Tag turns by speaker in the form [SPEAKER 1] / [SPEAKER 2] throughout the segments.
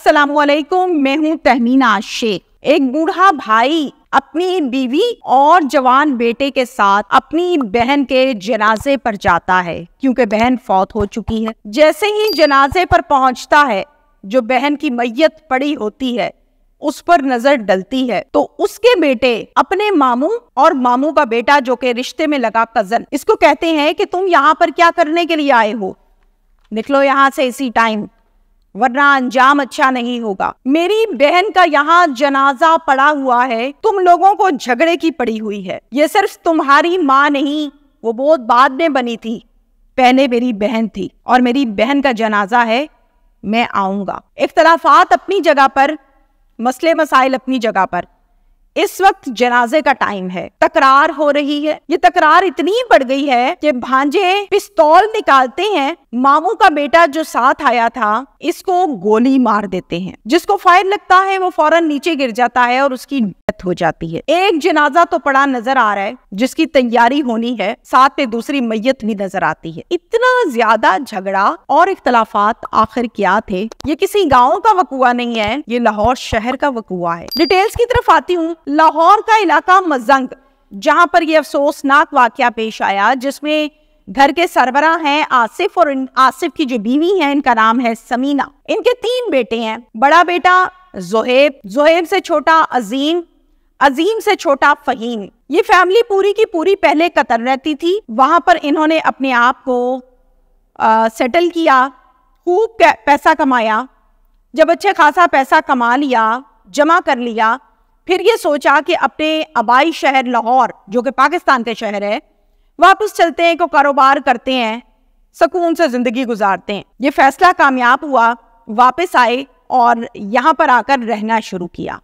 [SPEAKER 1] असलकुम मैं हूँ तहमीना शेख एक बूढ़ा भाई अपनी बीवी और जवान बेटे के साथ अपनी बहन के जनाजे पर जाता है क्योंकि बहन फौत हो चुकी है जैसे ही जनाजे पर पहुंचता है जो बहन की मैयत पड़ी होती है उस पर नजर डलती है तो उसके बेटे अपने मामू और मामू का बेटा जो के रिश्ते में लगा कजन इसको कहते हैं कि तुम यहाँ पर क्या करने के लिए आए हो निकलो यहाँ से इसी टाइम वरना अंजाम अच्छा नहीं होगा मेरी बहन का यहाँ जनाजा पड़ा हुआ है तुम लोगों को झगड़े की पड़ी हुई है ये सिर्फ तुम्हारी माँ नहीं वो बहुत बाद में बनी थी पहले मेरी बहन थी और मेरी बहन का जनाजा है मैं आऊंगा इख्तलाफात अपनी जगह पर मसले मसाइल अपनी जगह पर इस वक्त जनाजे का टाइम है तकरार हो रही है ये तकरार इतनी बढ़ गई है कि भांजे पिस्तौल निकालते हैं मामू का बेटा जो साथ आया था इसको गोली मार देते हैं जिसको फायर लगता है वो फौरन नीचे गिर जाता है और उसकी डेथ हो जाती है एक जनाजा तो पड़ा नजर आ रहा है जिसकी तैयारी होनी है साथ में दूसरी मैयत भी नजर आती है इतना ज्यादा झगड़ा और इख्तलाफात आखिर क्या थे ये किसी गाँव का वकुआ नहीं है ये लाहौर शहर का वकुआ है डिटेल्स की तरफ आती हूँ लाहौर का इलाका मजंग जहां पर यह अफसोसनाक वाक्य पेश आया जिसमें घर के सरबरा हैं आसिफ और आसिफ की जो बीवी है इनका नाम है समीना इनके तीन बेटे हैं बड़ा बेटा जोहेब जोहेब से छोटा अजीम अजीम से छोटा फहीम ये फैमिली पूरी की पूरी पहले कतर रहती थी वहां पर इन्होंने अपने आप को आ, सेटल किया खूब पैसा कमाया जब अच्छे खासा पैसा कमा लिया जमा कर लिया फिर ये सोचा कि अपने आबाई शहर लाहौर जो कि पाकिस्तान के शहर है वापस चलते हैं को कारोबार करते हैं सुकून से ज़िंदगी गुजारते हैं ये फैसला कामयाब हुआ वापस आए और यहाँ पर आकर रहना शुरू किया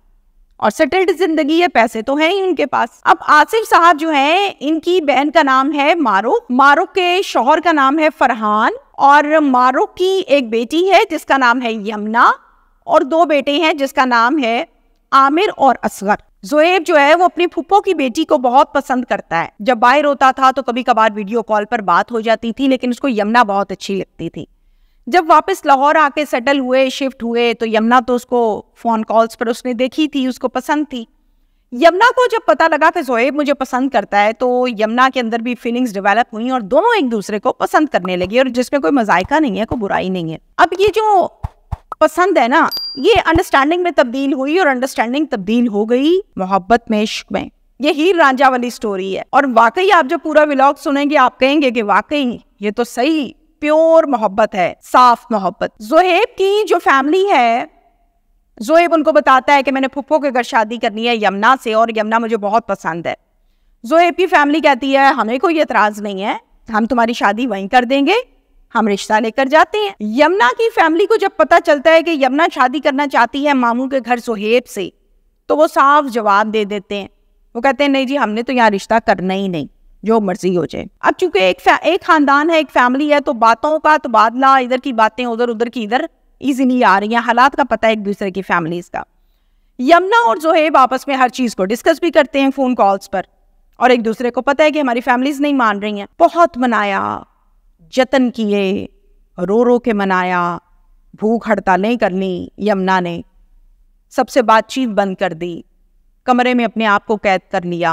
[SPEAKER 1] और सेटल्ड जिंदगी है पैसे तो हैं ही उनके पास अब आसिफ साहब जो हैं इनकी बहन का नाम है मारूख मारूख के शोहर का नाम है फरहान और मारूख की एक बेटी है जिसका नाम है यमुना और दो बेटे हैं जिसका नाम है आमिर और असगर जोएब जो है वो अपनी फुप्पो की बेटी को बहुत पसंद करता है जब बाहर होता था तो कभी कभार वीडियो कॉल पर बात हो जाती थी लेकिन उसको यमुना बहुत अच्छी लगती थी जब वापस लाहौर आके सेटल हुए शिफ्ट हुए तो यमुना तो उसको फ़ोन कॉल्स पर उसने देखी थी उसको पसंद थी यमुना को जब पता लगा कि जोएब मुझे पसंद करता है तो यमुना के अंदर भी फीलिंग्स डेवलप हुई और दोनों एक दूसरे को पसंद करने लगे और जिसमें कोई मजायका नहीं है कोई बुराई नहीं है अब ये जो पसंद है ना ये अंडरस्टैंडिंग में तब्दील हुई और अंडरस्टैंडिंग तब्दील हो गई मोहब्बत में इश्क में ये हीर रांझा वाली स्टोरी है और वाकई आप जो पूरा व्लॉग सुनेंगे आप कहेंगे कि वाकई ये तो सही प्योर मोहब्बत है साफ मोहब्बत जोहेब की जो फैमिली है जोहेब उनको बताता है कि मैंने फुप्पो के घर शादी करनी है यमुना से और यमुना मुझे बहुत पसंद है जोहेब की फैमिली कहती है हमें कोई एतराज़ नहीं है हम तुम्हारी शादी वहीं कर देंगे हम रिश्ता लेकर जाते हैं यमुना की फैमिली को जब पता चलता है कि यमुना शादी करना चाहती है मामू के घर सुहेब से तो वो साफ जवाब दे देते हैं वो कहते हैं नहीं जी हमने तो यहाँ रिश्ता करना ही नहीं जो मर्जी हो जाए अब चूंकि एक एक खानदान है एक फैमिली है तो बातों का तबादला तो इधर की बातें उधर उधर की इधर इजीली आ रही हैं हालात का पता है एक दूसरे की फैमिलीज का यमुना और जोहेब आपस में हर चीज को डिस्कस भी करते हैं फोन कॉल्स पर और एक दूसरे को पता है कि हमारी फैमिलीज नहीं मान रही हैं बहुत मनाया जतन किए रो रो के मनाया भूख हड़तालें कर ली यमुना ने सबसे बातचीत बंद कर दी कमरे में अपने आप को कैद कर लिया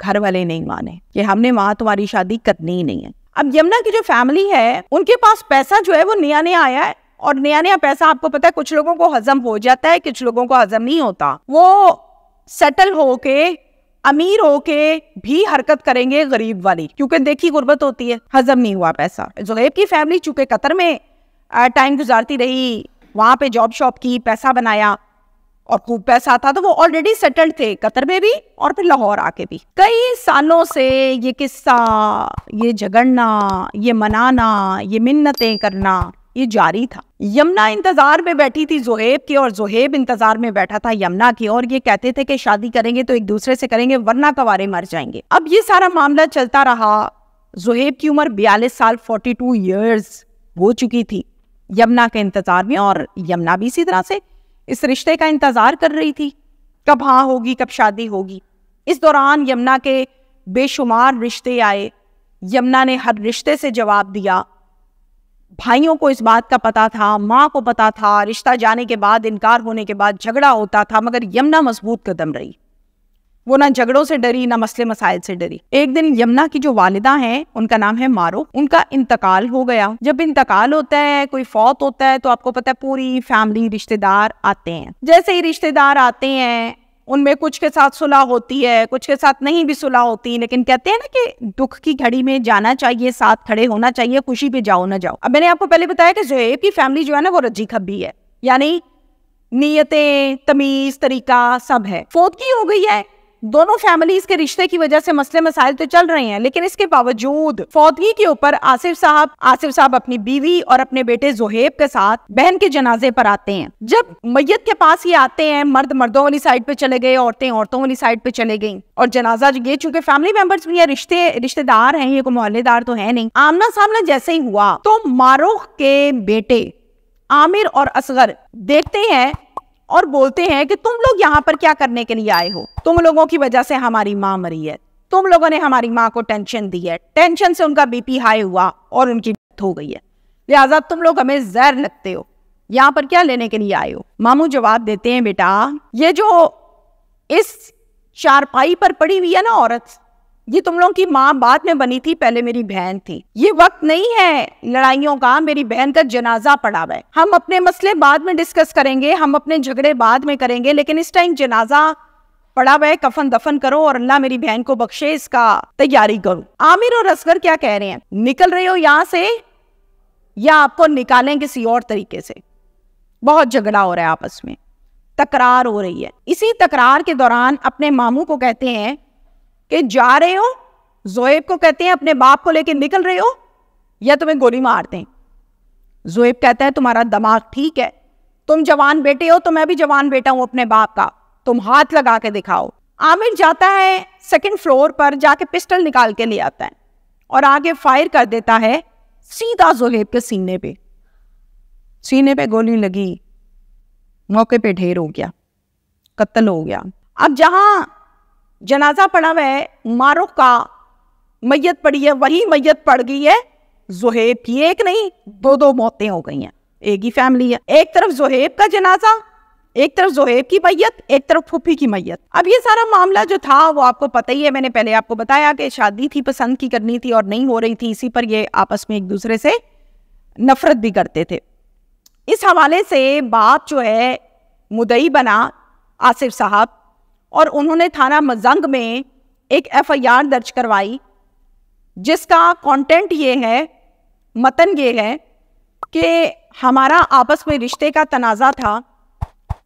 [SPEAKER 1] घर वाले नहीं माने कि हमने वहां तुम्हारी शादी करनी ही नहीं है अब यमुना की जो फैमिली है उनके पास पैसा जो है वो नया नया आया है और नया नया पैसा आपको पता है कुछ लोगों को हजम हो जाता है कुछ लोगों को हजम नहीं होता वो सेटल होके अमीर होके भी हरकत करेंगे गरीब वाली क्योंकि देखी गुर्बत होती है हजम नहीं हुआ पैसा जुलेब की फैमिली चूंकि कतर में टाइम गुजारती रही वहां पे जॉब शॉप की पैसा बनाया और खूब पैसा था तो वो ऑलरेडी सेटल्ड थे कतर में भी और फिर लाहौर आके भी कई सालों से ये किस्सा ये झगड़ना ये मनाना ये मिन्नतें करना ये जारी था यमुना इंतजार में बैठी थी जोहेब की और जोहेब इंतजार में बैठा था यमुना की और ये कहते थे कि शादी करेंगे तो एक दूसरे से करेंगे वरना कवारे मर जाएंगे अब ये सारा मामला चलता रहा जोहेब की उम्र बयालीस साल फोर्टी टू ईयर्स हो चुकी थी यमुना के इंतजार में और यमुना भी इसी तरह से इस रिश्ते का इंतजार कर रही थी कब हाँ होगी कब शादी होगी इस दौरान यमुना के बेशुमार रिश्ते आए यमुना ने हर रिश्ते से जवाब दिया भाइयों को इस बात का पता था माँ को पता था रिश्ता जाने के बाद इनकार होने के बाद झगड़ा होता था मगर यमुना मजबूत कदम रही वो ना झगड़ों से डरी ना मसले मसाइल से डरी एक दिन यमुना की जो वालिदा हैं उनका नाम है मारो उनका इंतकाल हो गया जब इंतकाल होता है कोई फौत होता है तो आपको पता है पूरी फैमिली रिश्तेदार आते हैं जैसे ही रिश्तेदार आते हैं उनमें कुछ के साथ सुलह होती है कुछ के साथ नहीं भी सुलह होती लेकिन कहते हैं ना कि दुख की घड़ी में जाना चाहिए साथ खड़े होना चाहिए खुशी पे जाओ ना जाओ अब मैंने आपको पहले बताया कि जोहेब की फैमिली जो है ना वो रज्जी खबी है यानी नीयतें तमीज तरीका सब है की हो गई है दोनों फैमिलीज के रिश्ते की वजह से मसले मसाइल तो चल रहे हैं लेकिन इसके बावजूद फौतगी के ऊपर आसिफ साहब आसिफ साहब अपनी बीवी और अपने बेटे जोहेब के साथ बहन के जनाजे पर आते हैं जब मैयत के पास ये आते हैं मर्द मर्दों वाली साइड पे चले गए औरतें औरतों वाली साइड पे चले गई और जनाजा ये चूंकि फैमिली मेंबर्स भी रिश्ते रिश्तेदार हैं ये कोई मोहल्लेदार तो है नहीं आमना सामना जैसे ही हुआ तो मारूख के बेटे आमिर और असगर देखते हैं और बोलते हैं कि तुम लोग यहाँ पर क्या करने के लिए आए हो तुम लोगों की वजह से हमारी माँ मरी है तुम लोगों ने हमारी माँ को टेंशन दी है टेंशन से उनका बीपी हाई हुआ और उनकी डेथ हो गई है लिहाजा तुम लोग हमें जहर लगते हो यहाँ पर क्या लेने के लिए आए हो मामू जवाब देते हैं बेटा ये जो इस चारपाई पर पड़ी हुई है ना औरत ये तुम लोगों की माँ बाद में बनी थी पहले मेरी बहन थी ये वक्त नहीं है लड़ाइयों का मेरी बहन का जनाजा पड़ा हुआ है हम अपने मसले बाद में डिस्कस करेंगे हम अपने झगड़े बाद में करेंगे लेकिन इस टाइम जनाजा पड़ा हुआ है कफन दफन करो और अल्लाह मेरी बहन को बख्शे इसका तैयारी करो आमिर और असगर क्या कह रहे हैं निकल रहे हो यहाँ से या आपको निकालें किसी और तरीके से बहुत झगड़ा हो रहा है आपस में तकरार हो रही है इसी तकरार के दौरान अपने मामू को कहते हैं कि जा रहे हो जोएब को कहते हैं अपने बाप को लेकर निकल रहे हो या तुम्हें गोली मारते हैं जोएब कहता है तुम्हारा दिमाग ठीक है तुम जवान बेटे हो तो मैं भी जवान बेटा हूं अपने बाप का तुम हाथ लगा के दिखाओ आमिर जाता है सेकंड फ्लोर पर जाके पिस्टल निकाल के ले आता है और आगे फायर कर देता है सीधा जोहेब के सीने पे सीने पे गोली लगी मौके पे ढेर हो गया कत्ल हो गया अब जहां जनाजा पड़ा हुआ है मारो का मैयत पड़ी है वही मैयत पड़ गई है जोहेब की एक नहीं दो दो मौतें हो गई हैं एक ही फैमिली है एक तरफ जोहेब का जनाजा एक तरफ जोहेब की मैयत एक तरफ फूफी की मैयत अब ये सारा मामला जो था वो आपको पता ही है मैंने पहले आपको बताया कि शादी थी पसंद की करनी थी और नहीं हो रही थी इसी पर ये आपस में एक दूसरे से नफरत भी करते थे इस हवाले से बाप जो है मुदई बना आसिफ साहब और उन्होंने थाना मजंग में एक एफआईआर दर्ज करवाई जिसका कंटेंट ये है मतन ये है कि हमारा आपस में रिश्ते का तनाज़ा था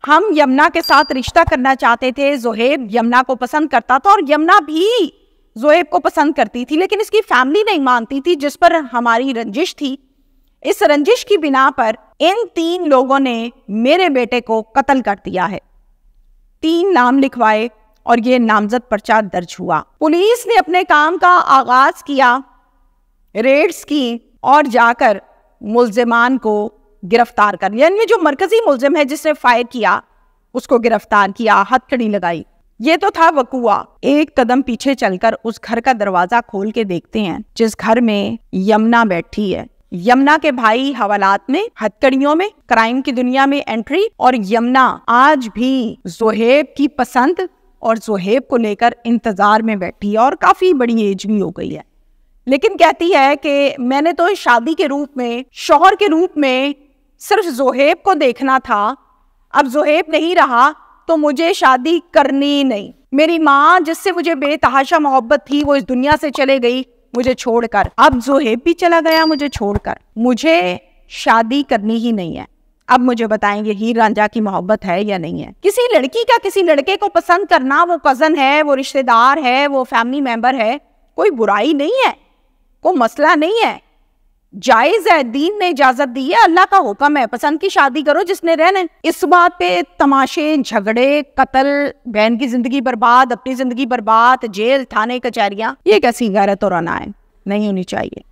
[SPEAKER 1] हम यमुना के साथ रिश्ता करना चाहते थे जोहेब यमुना को पसंद करता था और यमुना भी जोहेब को पसंद करती थी लेकिन इसकी फैमिली नहीं मानती थी जिस पर हमारी रंजिश थी इस रंजिश की बिना पर इन तीन लोगों ने मेरे बेटे को कत्ल कर दिया है तीन नाम लिखवाए और ये नामजद पर्चा दर्ज हुआ पुलिस ने अपने काम का आगाज किया रेड्स की और जाकर मुलजमान को गिरफ्तार कर लिया जो मरकजी मुलजिम है जिसने फायर किया उसको गिरफ्तार किया हथकड़ी लगाई ये तो था वकुआ एक कदम पीछे चलकर उस घर का दरवाजा खोल के देखते हैं जिस घर में यमुना बैठी है यमुना के भाई हवालात में हथकड़ियों में क्राइम की दुनिया में एंट्री और यमुना आज भी जोहेब की पसंद और जोहेब को लेकर इंतजार में बैठी और काफी बड़ी एज भी हो गई है लेकिन कहती है कि मैंने तो शादी के रूप में शोहर के रूप में सिर्फ जोहेब को देखना था अब जोहेब नहीं रहा तो मुझे शादी करनी नहीं मेरी माँ जिससे मुझे बेतहाशा मोहब्बत थी वो इस दुनिया से चले गई मुझे छोड़कर अब जोहेब भी चला गया मुझे छोड़कर मुझे शादी करनी ही नहीं है अब मुझे बताएंगे हीर रांझा की मोहब्बत है या नहीं है किसी लड़की का किसी लड़के को पसंद करना वो कजन है वो रिश्तेदार है वो फैमिली मेंबर है कोई बुराई नहीं है कोई मसला नहीं है जायज है दीन ने इजाजत दी है अल्लाह का हुक्म है पसंद की शादी करो जिसने रहना इस बात पे तमाशे झगड़े कत्ल बहन की जिंदगी बर्बाद अपनी जिंदगी बर्बाद जेल थाने कचहरिया ये कैसी गैरत और अनाए है नहीं होनी चाहिए